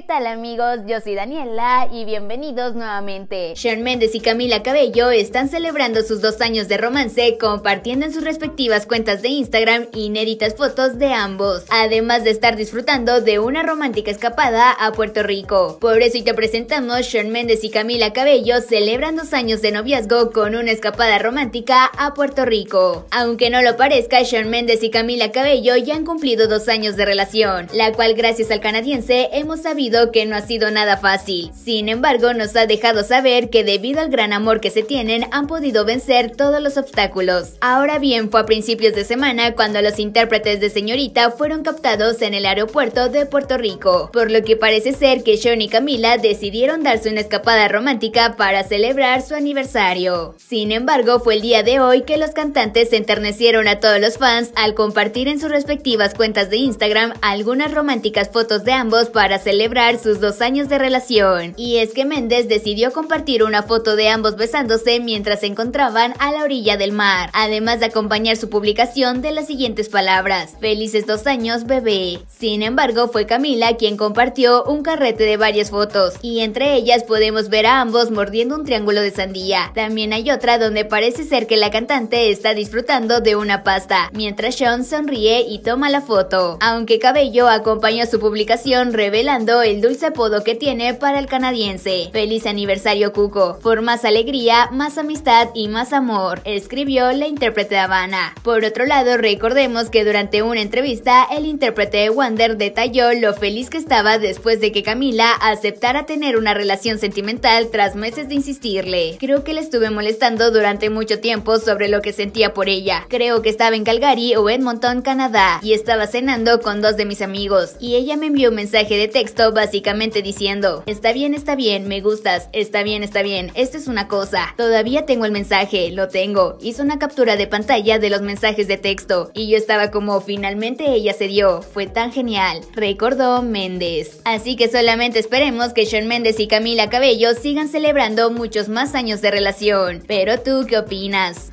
¿Qué tal amigos? Yo soy Daniela y bienvenidos nuevamente. Sean Méndez y Camila Cabello están celebrando sus dos años de romance compartiendo en sus respectivas cuentas de Instagram inéditas fotos de ambos, además de estar disfrutando de una romántica escapada a Puerto Rico. Por eso y te presentamos Sean Méndez y Camila Cabello celebran dos años de noviazgo con una escapada romántica a Puerto Rico. Aunque no lo parezca, Sean Méndez y Camila Cabello ya han cumplido dos años de relación, la cual gracias al canadiense hemos sabido que no ha sido nada fácil. Sin embargo, nos ha dejado saber que debido al gran amor que se tienen, han podido vencer todos los obstáculos. Ahora bien, fue a principios de semana cuando los intérpretes de Señorita fueron captados en el aeropuerto de Puerto Rico, por lo que parece ser que Sean y Camila decidieron darse una escapada romántica para celebrar su aniversario. Sin embargo, fue el día de hoy que los cantantes se enternecieron a todos los fans al compartir en sus respectivas cuentas de Instagram algunas románticas fotos de ambos para celebrar sus dos años de relación. Y es que Méndez decidió compartir una foto de ambos besándose mientras se encontraban a la orilla del mar, además de acompañar su publicación de las siguientes palabras. Felices dos años, bebé. Sin embargo, fue Camila quien compartió un carrete de varias fotos, y entre ellas podemos ver a ambos mordiendo un triángulo de sandía. También hay otra donde parece ser que la cantante está disfrutando de una pasta, mientras Sean sonríe y toma la foto. Aunque Cabello acompañó su publicación revelando el dulce apodo que tiene para el canadiense. Feliz aniversario Cuco, por más alegría, más amistad y más amor, escribió la intérprete de Habana. Por otro lado, recordemos que durante una entrevista, el intérprete de Wander detalló lo feliz que estaba después de que Camila aceptara tener una relación sentimental tras meses de insistirle. Creo que le estuve molestando durante mucho tiempo sobre lo que sentía por ella. Creo que estaba en Calgary o Edmonton, Canadá, y estaba cenando con dos de mis amigos, y ella me envió un mensaje de texto básicamente diciendo, está bien, está bien, me gustas, está bien, está bien, esto es una cosa. Todavía tengo el mensaje, lo tengo. Hizo una captura de pantalla de los mensajes de texto y yo estaba como, finalmente ella se dio, fue tan genial, recordó Méndez. Así que solamente esperemos que Sean Méndez y Camila Cabello sigan celebrando muchos más años de relación. Pero tú, ¿qué opinas?